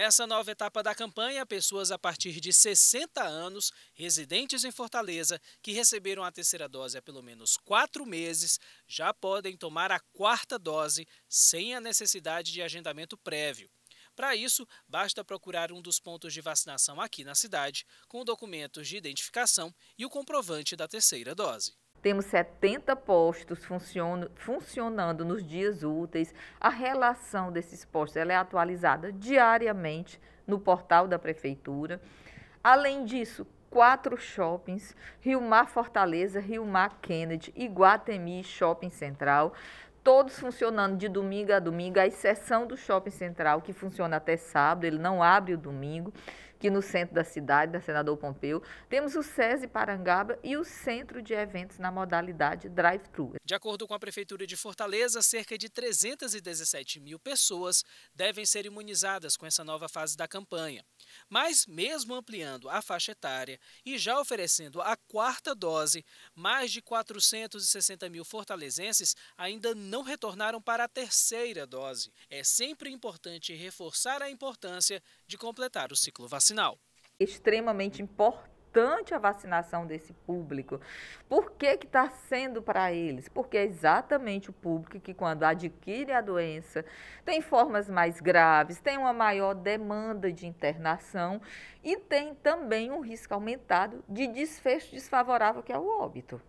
Nessa nova etapa da campanha, pessoas a partir de 60 anos, residentes em Fortaleza, que receberam a terceira dose há pelo menos quatro meses, já podem tomar a quarta dose sem a necessidade de agendamento prévio. Para isso, basta procurar um dos pontos de vacinação aqui na cidade, com documentos de identificação e o comprovante da terceira dose. Temos 70 postos funcionando nos dias úteis. A relação desses postos é atualizada diariamente no portal da Prefeitura. Além disso, quatro shoppings, Rio Mar Fortaleza, Rio Mar Kennedy, e Guatemi Shopping Central, todos funcionando de domingo a domingo, à exceção do Shopping Central, que funciona até sábado, ele não abre o domingo aqui no centro da cidade, da Senador Pompeu. Temos o SESI Parangaba e o Centro de Eventos na modalidade drive-thru. De acordo com a Prefeitura de Fortaleza, cerca de 317 mil pessoas devem ser imunizadas com essa nova fase da campanha. Mas, mesmo ampliando a faixa etária e já oferecendo a quarta dose, mais de 460 mil fortalezenses ainda não retornaram para a terceira dose. É sempre importante reforçar a importância de completar o ciclo vacinal vacinal. Extremamente importante a vacinação desse público. Por que está sendo para eles? Porque é exatamente o público que, quando adquire a doença, tem formas mais graves, tem uma maior demanda de internação e tem também um risco aumentado de desfecho desfavorável, que é o óbito.